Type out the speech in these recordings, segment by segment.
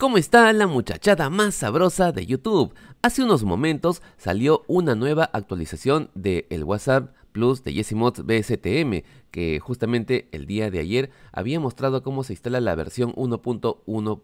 ¿Cómo está la muchachada más sabrosa de YouTube? Hace unos momentos salió una nueva actualización de el WhatsApp Plus de Yesimot BSTM, que justamente el día de ayer había mostrado cómo se instala la versión 1.1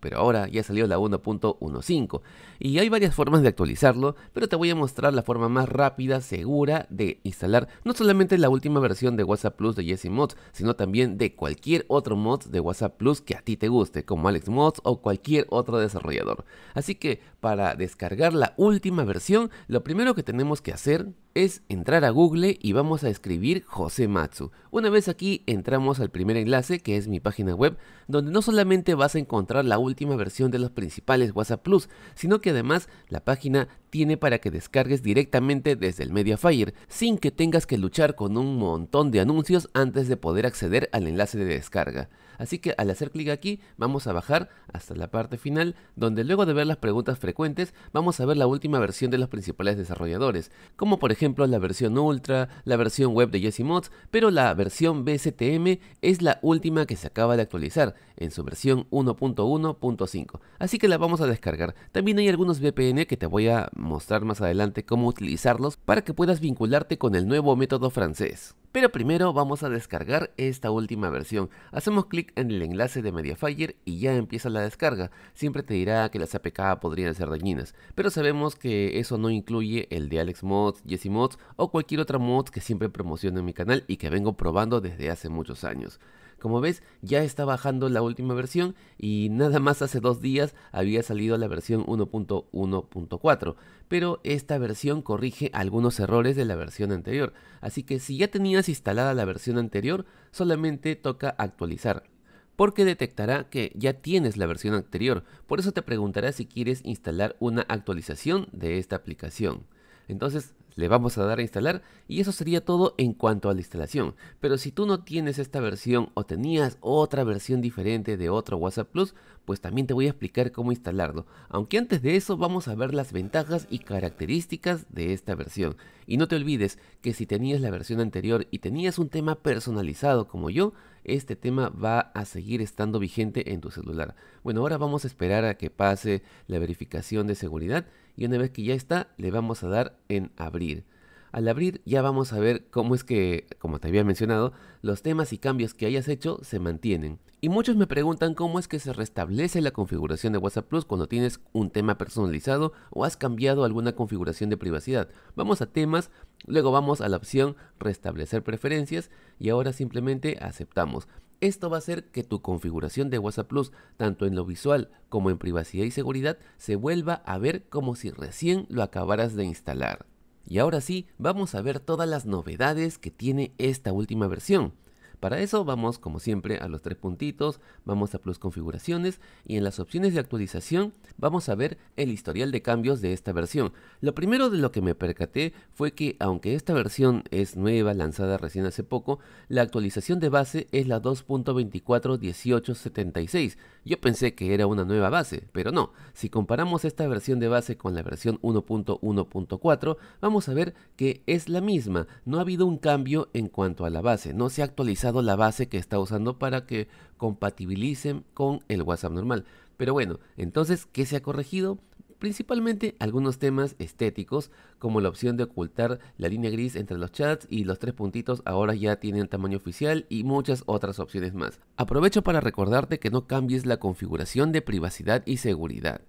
pero ahora ya salió la 1.15. Y hay varias formas de actualizarlo, pero te voy a mostrar la forma más rápida, segura de instalar no solamente la última versión de WhatsApp Plus de Jesse Mods, sino también de cualquier otro mod de WhatsApp Plus que a ti te guste, como Alex Mods o cualquier otro desarrollador. Así que para descargar la última versión, lo primero que tenemos que hacer es entrar a Google y vamos a escribir José Matsu. Una vez aquí entramos al primer enlace que es mi página web, donde no solamente vas a encontrar la última versión de los principales WhatsApp Plus, sino que además la página tiene para que descargues directamente desde el Mediafire, sin que tengas que luchar con un montón de anuncios antes de poder acceder al enlace de descarga. Así que al hacer clic aquí vamos a bajar hasta la parte final donde luego de ver las preguntas frecuentes vamos a ver la última versión de los principales desarrolladores, como por ejemplo la versión Ultra, la versión web de Mods, pero la versión BSTM es la última que se acaba de actualizar en su versión 1.1.5, así que la vamos a descargar. También hay algunos VPN que te voy a mostrar más adelante cómo utilizarlos para que puedas vincularte con el nuevo método francés. Pero primero vamos a descargar esta última versión. Hacemos clic en el enlace de Mediafire y ya empieza la descarga. Siempre te dirá que las APK podrían ser dañinas, pero sabemos que eso no incluye el de Alex Mods, Jesse Mods o cualquier otra mod que siempre promociono en mi canal y que vengo probando desde hace muchos años. Como ves, ya está bajando la última versión y nada más hace dos días había salido la versión 1.1.4, pero esta versión corrige algunos errores de la versión anterior, así que si ya tenías instalada la versión anterior, solamente toca actualizar porque detectará que ya tienes la versión anterior, por eso te preguntará si quieres instalar una actualización de esta aplicación. Entonces le vamos a dar a instalar y eso sería todo en cuanto a la instalación. Pero si tú no tienes esta versión o tenías otra versión diferente de otro WhatsApp Plus, pues también te voy a explicar cómo instalarlo. Aunque antes de eso vamos a ver las ventajas y características de esta versión. Y no te olvides que si tenías la versión anterior y tenías un tema personalizado como yo, este tema va a seguir estando vigente en tu celular. Bueno, ahora vamos a esperar a que pase la verificación de seguridad y una vez que ya está, le vamos a dar en abrir. Al abrir ya vamos a ver cómo es que, como te había mencionado, los temas y cambios que hayas hecho se mantienen. Y muchos me preguntan cómo es que se restablece la configuración de WhatsApp Plus cuando tienes un tema personalizado o has cambiado alguna configuración de privacidad. Vamos a temas, luego vamos a la opción restablecer preferencias y ahora simplemente aceptamos. Esto va a hacer que tu configuración de WhatsApp Plus, tanto en lo visual como en privacidad y seguridad, se vuelva a ver como si recién lo acabaras de instalar. Y ahora sí, vamos a ver todas las novedades que tiene esta última versión. Para eso vamos como siempre a los tres puntitos, vamos a plus configuraciones y en las opciones de actualización vamos a ver el historial de cambios de esta versión. Lo primero de lo que me percaté fue que aunque esta versión es nueva, lanzada recién hace poco, la actualización de base es la 2.24.1876 yo pensé que era una nueva base, pero no. Si comparamos esta versión de base con la versión 1.1.4, vamos a ver que es la misma. No ha habido un cambio en cuanto a la base. No se ha actualizado la base que está usando para que compatibilicen con el WhatsApp normal. Pero bueno, entonces, ¿qué se ha corregido? principalmente algunos temas estéticos, como la opción de ocultar la línea gris entre los chats y los tres puntitos ahora ya tienen tamaño oficial y muchas otras opciones más. Aprovecho para recordarte que no cambies la configuración de privacidad y seguridad.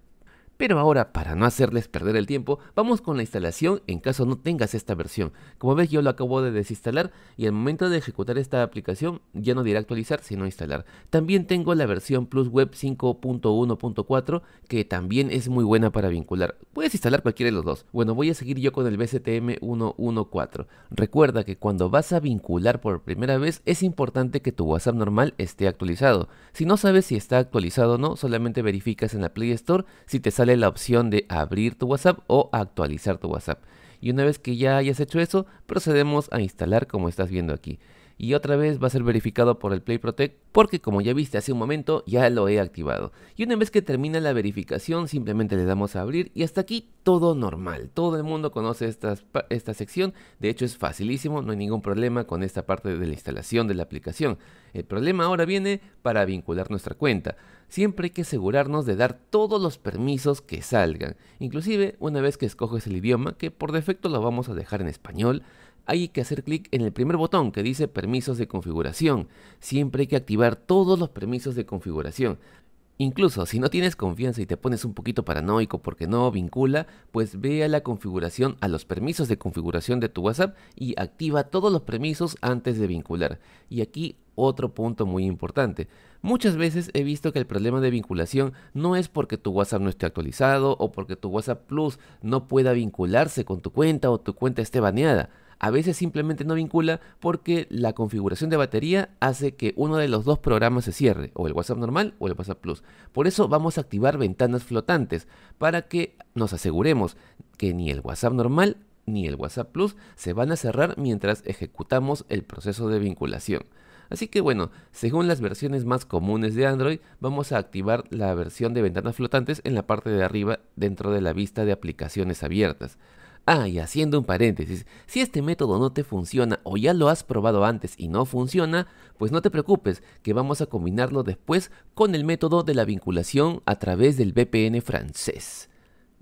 Pero ahora, para no hacerles perder el tiempo, vamos con la instalación en caso no tengas esta versión. Como ves yo lo acabo de desinstalar y al momento de ejecutar esta aplicación ya no dirá actualizar sino instalar. También tengo la versión Plus Web 5.1.4 que también es muy buena para vincular. Puedes instalar cualquiera de los dos. Bueno, voy a seguir yo con el BCTM 1.1.4. Recuerda que cuando vas a vincular por primera vez es importante que tu WhatsApp normal esté actualizado. Si no sabes si está actualizado o no, solamente verificas en la Play Store si te sale sale la opción de abrir tu WhatsApp o actualizar tu WhatsApp. Y una vez que ya hayas hecho eso, procedemos a instalar como estás viendo aquí y otra vez va a ser verificado por el Play Protect porque como ya viste hace un momento ya lo he activado. Y una vez que termina la verificación simplemente le damos a abrir y hasta aquí todo normal. Todo el mundo conoce esta, sección, de hecho es facilísimo, no hay ningún problema con esta parte de la instalación de la aplicación. El problema ahora viene para vincular nuestra cuenta. Siempre hay que asegurarnos de dar todos los permisos que salgan. Inclusive una vez que escoges el idioma, que por defecto lo vamos a dejar en español, hay que hacer clic en el primer botón que dice permisos de configuración. Siempre hay que activar todos los permisos de configuración. Incluso si no tienes confianza y te pones un poquito paranoico porque no vincula, pues ve a la configuración, a los permisos de configuración de tu WhatsApp y activa todos los permisos antes de vincular. Y aquí otro punto muy importante. Muchas veces he visto que el problema de vinculación no es porque tu WhatsApp no esté actualizado o porque tu WhatsApp Plus no pueda vincularse con tu cuenta o tu cuenta esté baneada a veces simplemente no vincula porque la configuración de batería hace que uno de los dos programas se cierre, o el WhatsApp normal o el WhatsApp Plus. Por eso vamos a activar ventanas flotantes para que nos aseguremos que ni el WhatsApp normal ni el WhatsApp Plus se van a cerrar mientras ejecutamos el proceso de vinculación. Así que bueno, según las versiones más comunes de Android, vamos a activar la versión de ventanas flotantes en la parte de arriba dentro de la vista de aplicaciones abiertas. Ah, y haciendo un paréntesis, si este método no te funciona o ya lo has probado antes y no funciona, pues no te preocupes, que vamos a combinarlo después con el método de la vinculación a través del VPN francés.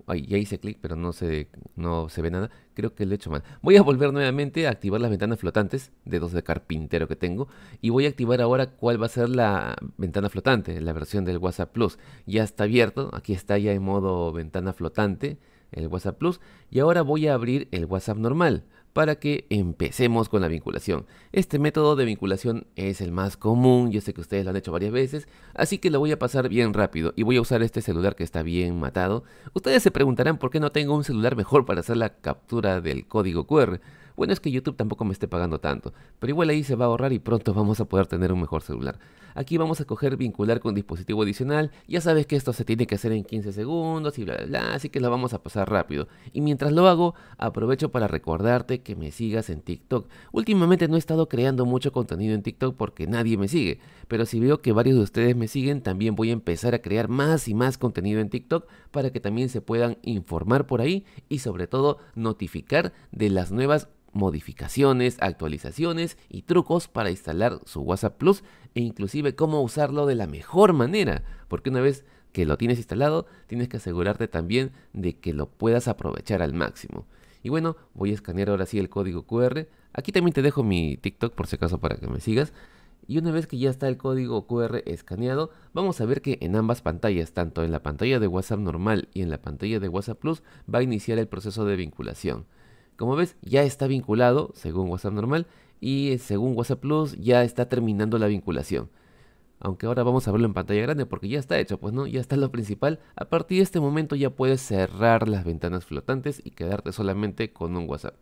ya hice clic, pero no se, no se ve nada. Creo que lo he hecho mal. Voy a volver nuevamente a activar las ventanas flotantes, dedos de carpintero que tengo, y voy a activar ahora cuál va a ser la ventana flotante, la versión del WhatsApp Plus. Ya está abierto, aquí está ya en modo ventana flotante el WhatsApp Plus y ahora voy a abrir el WhatsApp normal para que empecemos con la vinculación. Este método de vinculación es el más común, yo sé que ustedes lo han hecho varias veces, así que lo voy a pasar bien rápido y voy a usar este celular que está bien matado. Ustedes se preguntarán por qué no tengo un celular mejor para hacer la captura del código QR. Bueno, es que YouTube tampoco me esté pagando tanto, pero igual ahí se va a ahorrar y pronto vamos a poder tener un mejor celular. Aquí vamos a coger vincular con dispositivo adicional, ya sabes que esto se tiene que hacer en 15 segundos y bla bla bla, así que lo vamos a pasar rápido. Y mientras lo hago, aprovecho para recordarte que me sigas en TikTok. Últimamente no he estado creando mucho contenido en TikTok porque nadie me sigue, pero si veo que varios de ustedes me siguen, también voy a empezar a crear más y más contenido en TikTok para que también se puedan informar por ahí y sobre todo notificar de las nuevas modificaciones, actualizaciones y trucos para instalar su WhatsApp Plus e inclusive cómo usarlo de la mejor manera, porque una vez que lo tienes instalado, tienes que asegurarte también de que lo puedas aprovechar al máximo. Y bueno, voy a escanear ahora sí el código QR. Aquí también te dejo mi TikTok por si acaso para que me sigas. Y una vez que ya está el código QR escaneado, vamos a ver que en ambas pantallas, tanto en la pantalla de WhatsApp normal y en la pantalla de WhatsApp Plus, va a iniciar el proceso de vinculación. Como ves, ya está vinculado según WhatsApp normal y eh, según WhatsApp Plus ya está terminando la vinculación. Aunque ahora vamos a verlo en pantalla grande porque ya está hecho, pues no, ya está lo principal. A partir de este momento ya puedes cerrar las ventanas flotantes y quedarte solamente con un WhatsApp.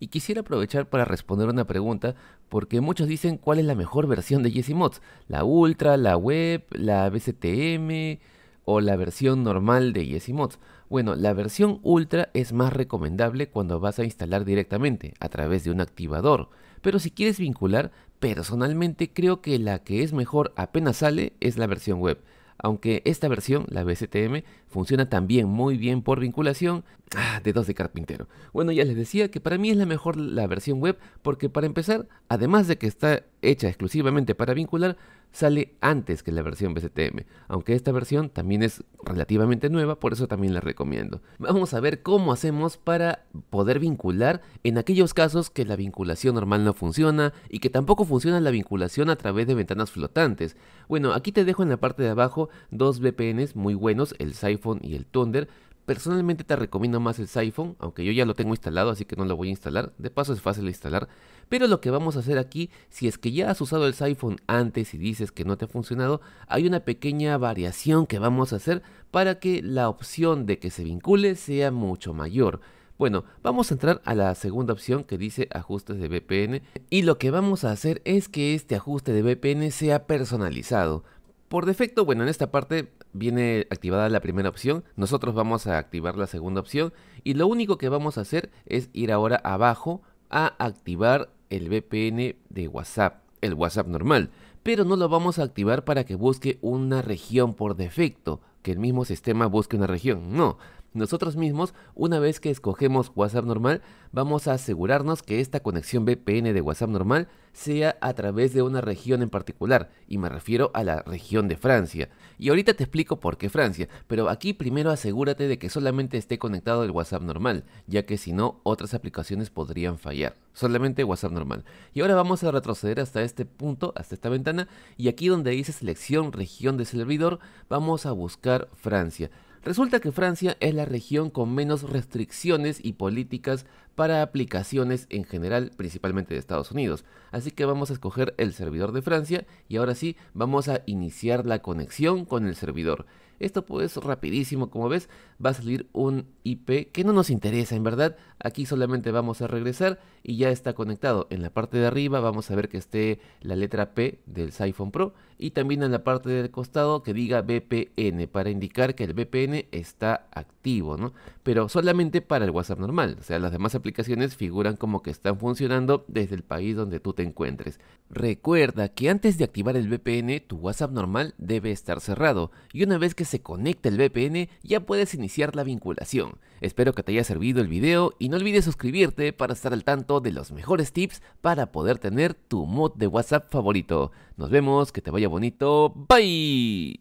Y quisiera aprovechar para responder una pregunta porque muchos dicen cuál es la mejor versión de Jesse Mods, la Ultra, la Web, la BCTM o la versión normal de Jesse Mods. Bueno, la versión Ultra es más recomendable cuando vas a instalar directamente a través de un activador, pero si quieres vincular, personalmente creo que la que es mejor apenas sale es la versión web. Aunque esta versión, la BCTM, funciona también muy bien por vinculación, ah, de dos de carpintero. Bueno, ya les decía que para mí es la mejor la versión web porque para empezar, además de que está hecha exclusivamente para vincular, sale antes que la versión BCTM, aunque esta versión también es relativamente nueva, por eso también la recomiendo. Vamos a ver cómo hacemos para poder vincular en aquellos casos que la vinculación normal no funciona y que tampoco funciona la vinculación a través de ventanas flotantes. Bueno, aquí te dejo en la parte de abajo dos VPNs muy buenos, el Siphon y el Thunder, Personalmente te recomiendo más el Siphon, aunque yo ya lo tengo instalado, así que no lo voy a instalar. De paso es fácil de instalar. Pero lo que vamos a hacer aquí, si es que ya has usado el Siphon antes y dices que no te ha funcionado, hay una pequeña variación que vamos a hacer para que la opción de que se vincule sea mucho mayor. Bueno, vamos a entrar a la segunda opción que dice ajustes de VPN y lo que vamos a hacer es que este ajuste de VPN sea personalizado. Por defecto, bueno, en esta parte viene activada la primera opción, nosotros vamos a activar la segunda opción y lo único que vamos a hacer es ir ahora abajo a activar el VPN de WhatsApp, el WhatsApp normal, pero no lo vamos a activar para que busque una región por defecto, que el mismo sistema busque una región, no, nosotros mismos, una vez que escogemos WhatsApp normal, vamos a asegurarnos que esta conexión VPN de WhatsApp normal sea a través de una región en particular, y me refiero a la región de Francia. Y ahorita te explico por qué Francia, pero aquí primero asegúrate de que solamente esté conectado el WhatsApp normal, ya que si no, otras aplicaciones podrían fallar. Solamente WhatsApp normal. Y ahora vamos a retroceder hasta este punto, hasta esta ventana, y aquí donde dice selección región de servidor, vamos a buscar Francia. Resulta que Francia es la región con menos restricciones y políticas para aplicaciones en general, principalmente de Estados Unidos. Así que vamos a escoger el servidor de Francia y ahora sí vamos a iniciar la conexión con el servidor. Esto pues rapidísimo, como ves, va a salir un IP que no nos interesa, en verdad. Aquí solamente vamos a regresar y ya está conectado. En la parte de arriba vamos a ver que esté la letra P del Siphone Pro y también en la parte del costado que diga VPN para indicar que el VPN está activo, ¿no? pero solamente para el WhatsApp normal. O sea, las demás aplicaciones figuran como que están funcionando desde el país donde tú te encuentres. Recuerda que antes de activar el VPN, tu WhatsApp normal debe estar cerrado y una vez que se conecta el VPN ya puedes iniciar la vinculación. Espero que te haya servido el video y no olvides suscribirte para estar al tanto de los mejores tips para poder tener tu mod de WhatsApp favorito. Nos vemos, que te vaya bonito, bye.